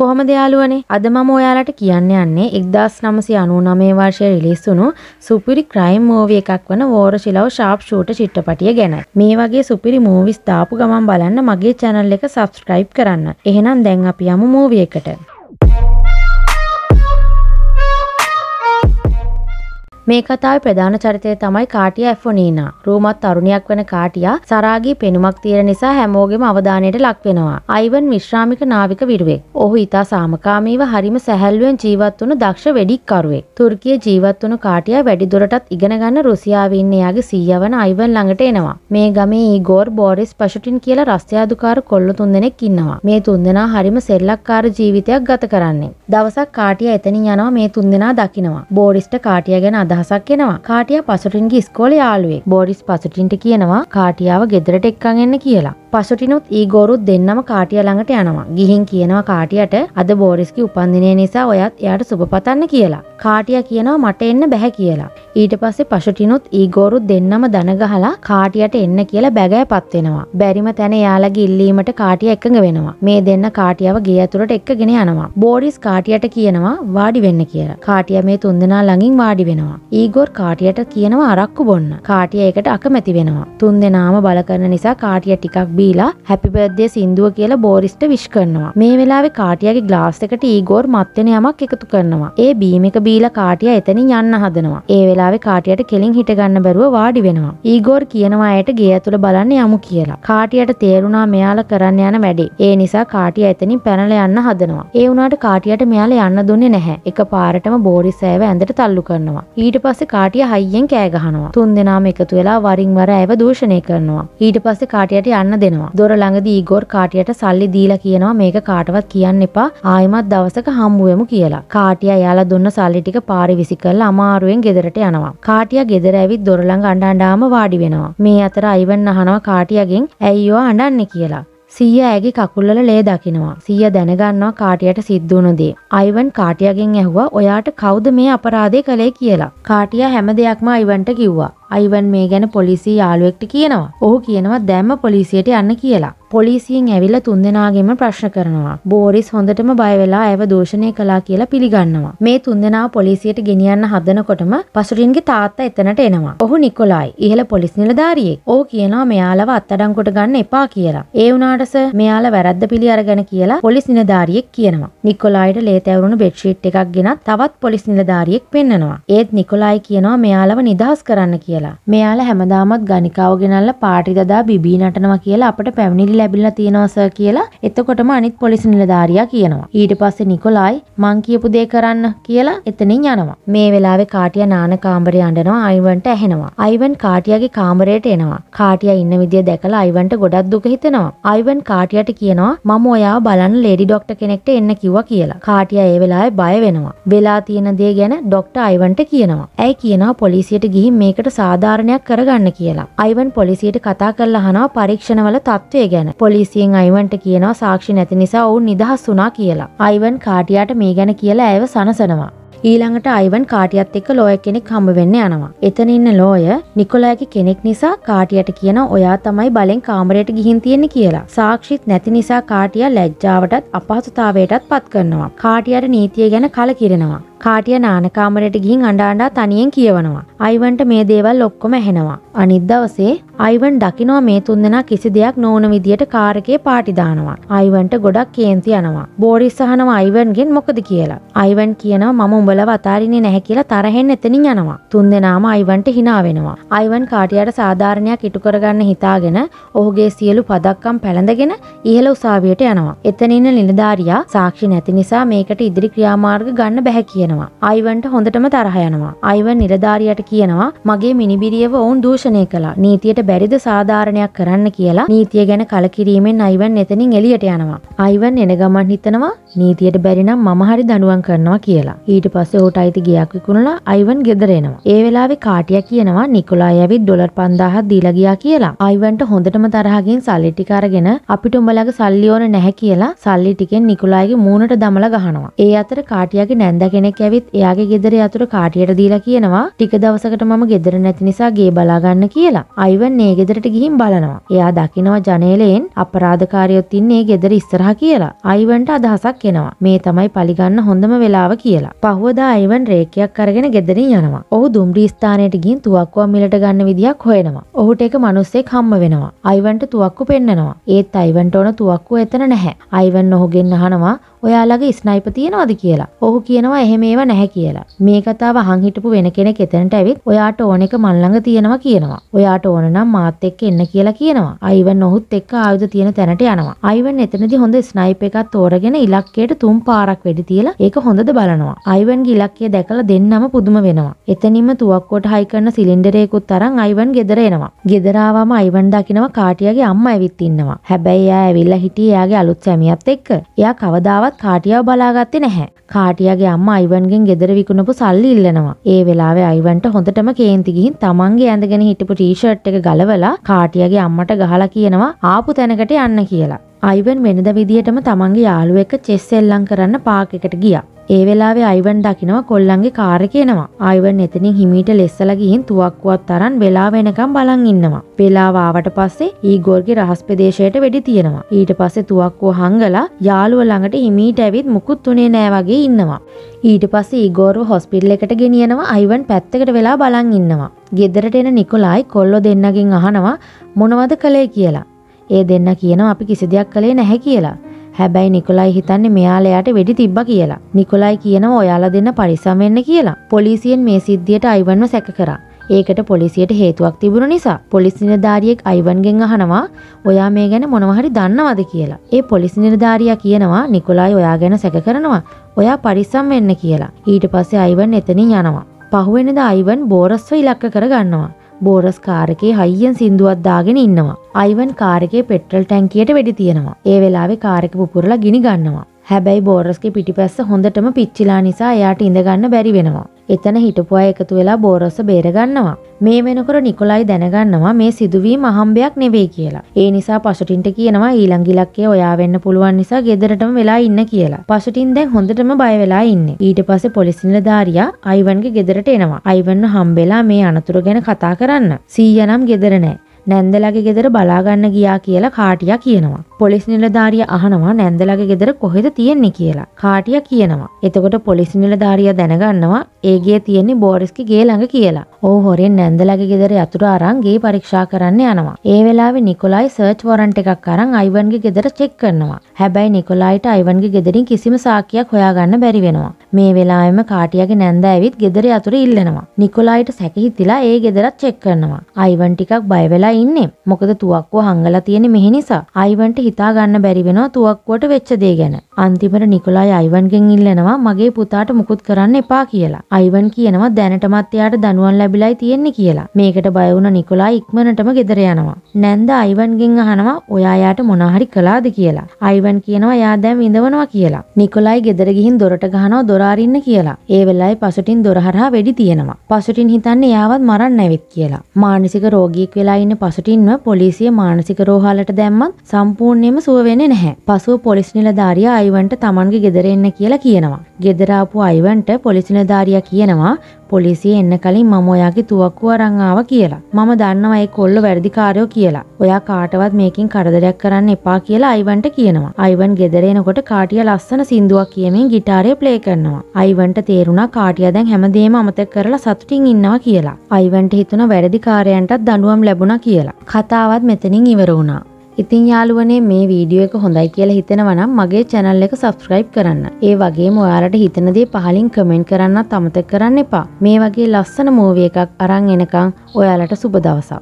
කොහොමද යාළුවනේ අද මම ඔයාලට කියන්න යන්නේ 1999 වර්ෂයේ රිලීස් වුණු සුපිරි ක්‍රයිම් මූවි එකක් වන වෝරශිලව ෂාප් ෂූටර් චිත්‍රපටිය ගැනයි. මේ වගේ සුපිරි මූවිස් දාපු ගමන් බලන්න මගේ channel එක subscribe කරන්න. එහෙනම් දැන් අපි යමු මූවි එකට. මේ කතාවේ ප්‍රධාන චරිතය තමයි කාටියා ඇෆොනීනා. රූමත් තරුණියක් වෙන කාටියා සරාගී පෙනුමක් තියෙන නිසා හැමෝගෙම අවධානයට ලක් වෙනවා. අයිවන් විශ්‍රාමික නාවික විරුවෙක්. ඔහු ඊතා සාමකාමීව හරිම සැහැල්ලුවෙන් ජීවත් වුණු දක්ෂ වෙඩික්කරුවෙක්. තුර්කිය ජීවත් වුණු කාටියා වැඩිදුරටත් ඉගෙන ගන්න රුසියාවේ ඉන්න එයාගේ සීයා වන අයිවන් ළඟට එනවා. මේ ගමේ ඊගෝර් බෝරිස් පෂුටින් කියලා රස්තියාදුකාර කොල්ල තුන්දෙනෙක් ඉන්නවා. මේ තුන්දෙනා හරිම සෙල්ලක්කාර ජීවිතයක් ගත කරන්නේ. දවසක් කාටියා එතනින් යනවා මේ තුන්දෙනා දකිනවා. බෝරිස්ට කාටියා ගැන අදහස් අදහසක් එනවා කාටියා පසුටින්ගේ ස්කෝල යාළුවේ බෝඩිස් පසුටින්ට කියනවා කාටියාව ගෙදරට එක්කන් එන්න කියලා පසුටිනුත් ඊගෝරුත් දෙන්නම කාටිය ළඟට යනවා ගිහින් කියනවා කාටියට අද බෝරිස්කි උපන්දිනය නිසා ඔයත් එයාට සුබපතන්න කියලා කාටිය කියනවා මට එන්න බැහැ කියලා ඊට පස්සේ පසුටිනුත් ඊගෝරුත් දෙන්නම දනගහලා කාටියට එන්න කියලා බැගෑපත් වෙනවා බැරිම තැන එයාලගේ ඉල්ලීමට කාටිය එකඟ වෙනවා මේ දෙන්න කාටියව ගේ ඇතුළට එක්කගෙන යනවා බෝරිස් කාටියට කියනවා වාඩි වෙන්න කියලා කාටිය මේ තුන්දෙනා ළඟින් වාඩි වෙනවා ඊගොර් කාටියට කියනවා අරක්කු බොන්න කාටිය එකට අකමැති වෙනවා තුන් දෙනාම බල කරන නිසා කාටිය ටිකක් බීලා හැපිබර්දය සින්දුව කියලා බෝරිස්ට විශ් කරනවා මේ වෙලාවේ කාටියගේ ග්ලාස් එකට ඊගොර් මත්වෙන යමක් එකතු කරනවා ඒ බීමික බීලා කාටිය එතනින් යන්න හදනවා ඒ වෙලාවේ කාටියට කෙලින් හිටගන්න බැරුව වාඩි වෙනවා ඊගොර් කියනවා ඇයට ගේ ඇතුළ බලන්න යමු කියලා කාටියට තේරුණා මෙයාල කරන්න යන වැඩේ ඒ නිසා කාටිය එතනින් පැනල යන්න හදනවා ඒ වුණාට කාටියට මෙයාල යන්න දුන්නේ නැහැ එක පාරටම බෝරිස් ඇව ඇඳට තල්ලු කරනවා ඊට ඊට පස්සේ කාටිය හයියෙන් කෑ ගහනවා. තුන් දෙනාම එකතු වෙලා වරින් වර ඇයව දූෂණය කරනවා. ඊට පස්සේ කාටියට යන්න දෙනවා. දොර ළඟදී ඊගොර් කාටියට සල්ලි දීලා කියනවා මේක කාටවත් කියන්න එපා. ආයෙමත් දවසක හම්බුවෙමු කියලා. කාටිය එයාලා දුන්න සල්ලි ටික පාරේ විසි කරලා අමාරුවෙන් ගෙදරට යනවා. කාටිය ගෙදර ඇවිත් දොර ළඟ අඬ අඬාම වාඩි වෙනවා. මේ අතර අයිවන් අහනවා කාටියගෙන් ඇයියෝ අඬන්නේ කියලා. සීය ඇගේ කකුල්වල ලේ දකිනවා. සීය දැනගන්නවා කාටියට සිද්ධ වුණු දේ. අයිවන් කාටියාගෙන් ඇහුවා ඔයාට කවුද මේ අපරාධය කළේ කියලා. කාටියා හැම දෙයක්ම අයිවන්ට කිව්වා. අයිවන් මේ ගැන පොලිසිය යාළුවෙක්ට කියනවා. ඔහු කියනවා දැම්ම පොලිසියට යන්න කියලා. පොලිසියෙන් ඇවිල්ලා තුන්දෙනාගෙම ප්‍රශ්න කරනවා. බෝරිස් හොඳටම බය වෙලා ඇව දෝෂණය කළා කියලා පිළිගන්නවා. මේ තුන්දෙනා පොලිසියට ගෙනියන්න හදනකොටම පසුරින්ගේ තාත්තා එතනට එනවා. ඔහු නිකොලයි. ඉහළ පොලිස් නිලධාරියෙක්. ඔහු කියනවා මෙයාලව අත්අඩංගුවට ගන්න එපා කියලා. ඒ වුණාට සර් මෙයාල වැරද්ද පිළි අරගෙන කියලා පොලිස් නිලධාරියෙක් කියනවා. නිකොලයිට ලේත ඇවුණු බෙඩ්ෂීට් එකක් ගෙනත් තවත් පොලිස් නිලධාරියෙක් පෙන්නනවා. ඒත් නිකොලයි කියනවා මෙයාලව නිදහස් කරන්න කියලා. කියලා. මෙයාලා හැමදාමත් ගණිකාව ගෙනල්ලා පාටි දදා බිබී නටනවා කියලා අපට පැමිණිලි ලැබිලා තියෙනවා සර් කියලා. එතකොටම අනිත් පොලිස් නිලධාරියා කියනවා. ඊට පස්සේ නිකොලයි මං කියපු දේ කරන්න කියලා එතනින් යනවා. මේ වෙලාවේ කාටියා නාන කාමරේ අඬනවා අයිවන්ට ඇහෙනවා. අයිවන් කාටියාගේ කාමරයට එනවා. කාටියා ඉන්න විදිය දැකලා අයිවන්ට ගොඩක් දුක හිතෙනවා. අයිවන් කාටියට කියනවා මම ඔයාව බලන්න ලේඩි ඩොක්ටර් කෙනෙක්ට එන්න කිව්වා කියලා. කාටියා ඒ වෙලාවේ බය වෙනවා. වෙලා තියෙන දේ ගැන ඩොක්ටර් අයිවන්ට කියනවා. ඇයි කියනවා පොලිසියට ගිහින් මේකට සා සාධාරණයක් කරගන්න කියලා. අයිවන් පොලිසියට කතා කරලා අහනවා පරීක්ෂණවල තත්ත්වය ගැන. පොලිසියෙන් අයිවන්ට කියනවා සාක්ෂි නැති නිසා ඔවුන් නිදහස් වුණා කියලා. අයිවන් කාටියාට මේ ගැන කියලා ඇයව සනසනවා. ඊළඟට අයිවන් කාටියත් එක්ක ලෝය කෙනෙක් හම්බ වෙන්න යනවා. එතන ඉන්න ලෝය නිකොලයාගේ කෙනෙක් නිසා කාටියට කියන ඔයා තමයි බලෙන් කාමරයට ගිහින් තියෙන්නේ කියලා. සාක්ෂිත් නැති නිසා කාටියා ලැජ්ජාවටත් අපහසුතාවයටත් පත් කරනවා. කාටියට නීතිය ගැන කලකිරෙනවා. කාටිය නානකාමරයට ගිහින් අඩාඩා තනියෙන් කියවනවා. අයිවන්ට මේ දේවල් ඔක්කොම ඇහෙනවා. අනිත් දවසේ අයිවන් දකිනවා මේ තුන්දෙනා කිසි දෙයක් නොවන විදියට කාරකේ පාටි දානවා. අයිවන්ට ගොඩක් කේන්ති යනවා. බෝරිස් අහනවා අයිවන්ගෙන් මොකද කියලා. අයිවන් කියනවා මම උඹලව අතාරින්නේ නැහැ කියලා තරහෙන් එතනින් යනවා. තුන්දෙනාම අයිවන්ට hina වෙනවා. අයිවන් කාටියට සාධාරණයක් ඉටු කරගන්න හිතාගෙන ඔහුගේ සියලු පදක්කම් පැළඳගෙන ඉහළ උසාවියට යනවා. එතන ඉන්න නිලධාරියා සාක්ෂි නැති නිසා මේකට ඉදිරි ක්‍රියාමාර්ග ගන්න බැහැ කියන කියනවා. අයිවන්ට හොඳටම තරහ යනවා. අයිවන් නිලධාරියට කියනවා මගේ මිනිබිරියව ඔවුන් දූෂණය කළා. නීතියට බැරිද සාධාරණයක් කරන්න කියලා නීතිය ගැන කලකිරීමෙන් අයිවන් එතනින් එළියට යනවා. අයිවන් එන ගමන් හිතනවා නීතියට බැරිනම් මම හරි දඬුවම් කරනවා කියලා. ඊට පස්සේ ඔහුට අයිති ගියක් විකුණලා අයිවන් ගෙදර එනවා. ඒ වෙලාවේ කාටියා කියනවා නිකොලායි ඇවිත් ඩොලර් 5000ක් දීලා ගියා කියලා. අයිවන්ට හොඳටම තරහකින් සල්ලි ටික අරගෙන අපිට උඹලගේ සල්ලි ඕන නැහැ කියලා සල්ලි ටිකෙන් නිකොලායිගේ මූණට දමලා ගහනවා. ඒ අතර කාටියාගේ නැන්දා කෙනෙක් කෙනෙක් ඇවිත් එයාගේ ගෙදර යතුර කාටියට දීලා කියනවා ටික දවසකට මම ගෙදර නැති නිසා ගේ බලා ගන්න කියලා. අයිවන් ඒ ගෙදරට ගිහින් බලනවා. එයා දකිනවා ජනේලයෙන් අපරාධකාරයොත් ඉන්නේ ගෙදර ඉස්සරහා කියලා. අයිවන්ට අදහසක් එනවා. මේ තමයි පලිගන්න හොඳම වෙලාව කියලා. පහුවදා අයිවන් රේකයක් අරගෙන ගෙදරින් යනවා. ඔහු දුම්රිය ස්ථානයට ගිහින් තුවක්කුව මිලට ගන්න විදියක් හොයනවා. ඔහුට එක මිනිස්සෙක් හම්බ වෙනවා. අයිවන්ට තුවක්කු පෙන්නනවා. ඒත් අයිවන්ට ඕන තුවක්කුව එතන නැහැ. අයිවන් ඔහුගෙන් අහනවා ඔයාලගේ ස්නයිප තියෙනවද කියලා. ඔහු කියනවා එහෙම ඒව නැහැ කියලා. මේ කතාව අහන් හිටපු වෙන කෙනෙක් එතනට ඇවිත් ඔයාට ඕන එක මන් ළඟ තියෙනවා කියනවා. ඔයාට ඕන නම් මාත් එක්ක එන්න කියලා කියනවා. අයිවන් ඔහුත් එක්ක ආයුධ තියෙන තැනට යනවා. අයිවන් එතනදී හොඳ ස්නයිප් එකක් තෝරගෙන ඉලක්කයට තුන් පාරක් වෙඩි තියලා ඒක හොඳද බලනවා. අයිවන්ගේ ඉලක්කය දැකලා දෙන්නම පුදුම වෙනවා. එතනින්ම තුවක්කුවට හයි කරන සිලින්ඩරයකුත් අරන් අයිවන් ගෙදර එනවා. ගෙදර ආවම අයිවන් දකිනවා කාටියාගේ අම්මා ඇවිත් ඉන්නවා. හැබැයි එයා ඇවිල්ලා හිටියේ එයාගේ අලුත් සැමියාත් එක්ක. එයා කවදාවත් කවදාවත් කාටියාව බලාගත්තේ නැහැ. කාටියාගේ අම්මා අයිවන්ගෙන් ගෙදර විකුණපු සල්ලි ඉල්ලනවා. ඒ වෙලාවේ අයිවන්ට හොඳටම කේන්ති ගිහින් තමන්ගේ ඇඳගෙන හිටපු ටී-ෂර්ට් එක ගලවලා කාටියාගේ අම්මට ගහලා කියනවා ආපු තැනකට යන්න කියලා. අයිවන් වෙනද විදිහටම තමන්ගේ යාළුවෙක් චෙස් එල්ලම් කරන්න පාක් එකට ගියා. ඒ වෙලාවේ අයිවන් දකිනවා කොල්ලන්ගේ කාර් එකේනවා. අයිවන් එතනින් හිමීට ලෙස්සලා ගිහින් තුවක්කුවක් තරන් වෙලා වෙනකම් බලන් ඉන්නවා. වෙලාව ආවට පස්සේ ඊගෝර්ගේ රහස් ප්‍රදේශයට වෙඩි තියනවා. ඊට පස්සේ තුවක්කුව හංගලා යාළුව ළඟට හිමීට ඇවිත් මුකුත් උනේ නෑ වගේ ඉන්නවා. ඊට පස්සේ ඊගෝර්ව හොස්පිටල් එකට ගෙනියනවා අයිවන් පැත්තකට වෙලා බලන් ඉන්නවා. ගෙදරට එන නිකොලායි කොල්ලෝ දෙන්නගෙන් අහනවා මොනවද කළේ කියලා. ඒ දෙන්න කියනවා අපි කිසි දෙයක් කළේ නැහැ කියලා. හැබැයි නිකොලයි හිතන්නේ මෙයාලා යාට වෙඩි තිබ්බා කියලා. නිකොලයි කියනවා ඔයාලා දෙන්න පරිස්සම් වෙන්න කියලා. පොලිසියෙන් මේ සිද්ධියට අයිවන්ව සැක කරා. ඒකට පොලිසියට හේතුවක් තිබුණ නිසා පොලිස් නිලධාරියෙක් අයිවන්ගෙන් අහනවා ඔයා මේ ගැන මොනව හරි දන්නවද කියලා. ඒ පොලිස් නිලධාරියා කියනවා නිකොලයි ඔයා ගැන සැක කරනවා. ඔයා පරිස්සම් වෙන්න කියලා. ඊට පස්සේ අයිවන් එතනින් යනවා. පහුවෙනද අයිවන් බෝරස්ව ඉලක්ක කරගන්නවා. බෝරස් කාරකේ හයියෙන් සින්දුවක් දාගෙන ඉන්නවා. අයිවන් කාරකේ පෙට්‍රල් ටැංකියට වෙඩි තියෙනවා. ඒ වෙලාවේ කාරක පුපුරලා ගිනි ගන්නවා. හැබැයි බෝරස්ගේ පිටිපස්ස හොඳටම පිච්චිලා නිසා එයාට ඉඳගන්න බැරි වෙනවා. එතන හිටපු අය එකතු වෙලා බෝරස්ස බේරගන්නවා. මේ වෙනකොට නිකොලයි දැනගන්නවා මේ සිදුවීම අහම්බයක් නෙවෙයි කියලා. ඒ නිසා පසුටින්ට කියනවා ඊළඟ ඉලක්කය ඔයා වෙන්න පුළුවන් නිසා ගෙදරටම වෙලා ඉන්න කියලා. පසුටින් දැන් හොඳටම බය වෙලා ඉන්නේ. ඊට පස්සේ පොලිස් නිලධාරියා අයිවන්ගේ ගෙදරට එනවා. අයිවන්ව හම්බෙලා මේ අනතුර ගැන කතා කරන්න. සීයා නම් ගෙදර නෑ. නැන්දලගේ ගෙදර බලාගන්න ගියා කියලා කාටියා කියනවා. පොලිස් නිලධාරිය අහනවා නැන්දලගේ ගෙදර කොහෙද තියෙන්නේ කියලා. කාටියා කියනවා. එතකොට පොලිස් නිලධාරියා දැනගන්නවා ඒ ගේ තියෙන්නේ බෝරිස්ගේ ගේ ළඟ කියලා. ඕ හොරෙන් නැන්දලගේ ගෙදර යතුරු අරන් ගේ පරීක්ෂා කරන්න යනවා. ඒ වෙලාවේ නිකොලයි සර්ච් වොරන්ට් එකක් අරන් අයිවන්ගේ ගෙදර චෙක් කරනවා. හැබැයි නිකොලයිට අයිවන්ගේ ගෙදරින් කිසිම සාක්කියක් හොයාගන්න බැරි වෙනවා. මේ වෙලාවෙම කාටියාගේ නැන්ද ඇවිත් ගෙදර යතුරු ඉල්ලනවා. නිකොලයිට සැකහිතිලා ඒ ගෙදරත් චෙක් කරනවා. අයිවන් ටිකක් බය වෙලා ඉන්නේ. මොකද තුවක්කුව හංගලා තියෙන්නේ මෙහි නිසා. අයිවන්ට හිතා ගන්න බැරි වෙනවා තුවක්කුවට වෙච්ච දේ ගැන. අන්තිමට නිකොලායි අයිවන්ගෙන් ඉල්ලනවා මගේ පුතාට මුකුත් කරන්න එපා කියලා. අයිවන් කියනවා දැනටමත් එයාට දනුවන් ලැබිලායි තියෙන්නේ කියලා. මේකට බය වුණ නිකොලායි ඉක්මනටම ගෙදර යනවා. නැන්ද අයිවන්ගෙන් අහනවා ඔයා යාට මොනාහරි කළාද කියලා. අයිවන් කියනවා එයා දැන් විඳවනවා කියලා. නිකොලායි ගෙදර ගිහින් දොරට ගහනවා දොර අරින්න කියලා. ඒ වෙලාවේ පසුටින් දොර හරහා වෙඩි තියෙනවා. පසුටින් හිතන්නේ එයාවත් මරන්න ඇවිත් කියලා. මානසික රෝගියෙක් වෙලා ඉන්න පසුටින්ව පොලිසිය මානසික රෝහලට දැම්මත් සම්පූර්ණයෙන්ම සුව වෙන්නේ නැහැ. පසුව පොලිස් නිලධාරියා අයිවන්ට තමන්ගේ ගෙදර එන්න කියලා කියනවා. ගෙදර ආපු අයිවන්ට පොලිස් නිලධාරියා කියනවා පොලිසිය එන්න කලින් මම ඔයාගේ තුවක්කුව අරන් ආවා කියලා. මම දන්නවා ඒ කොල්ල වැඩිකාරයෝ කියලා. ඔයා කාටවත් මේකෙන් කරදරයක් කරන්න එපා කියලා අයිවන්ට කියනවා. අයිවන් ගෙදර එනකොට කාටිය ලස්සන සින්දුවක් කියමින් ගිටාරය ප්ලේ කරනවා. අයිවන්ට තේරුණා කාටිය දැන් හැමදේම අමතක කරලා සතුටින් ඉන්නවා කියලා. අයිවන්ට හිතුණා වැඩිකාරයන්ටත් දඬුවම් ලැබුණා කියලා. කතාවත් මෙතනින් ඉවර වුණා. ඉතින් යාළුවනේ මේ වීඩියෝ එක හොඳයි කියලා හිතෙනවා නම් මගේ channel එක subscribe කරන්න. ඒ වගේම ඔයාලට හිතන දේ පහලින් comment කරන්නත් අමතක කරන්න එපා. මේ වගේ ලස්සන movie එකක් අරන් එනකන් ඔයාලට සුබ දවසක්.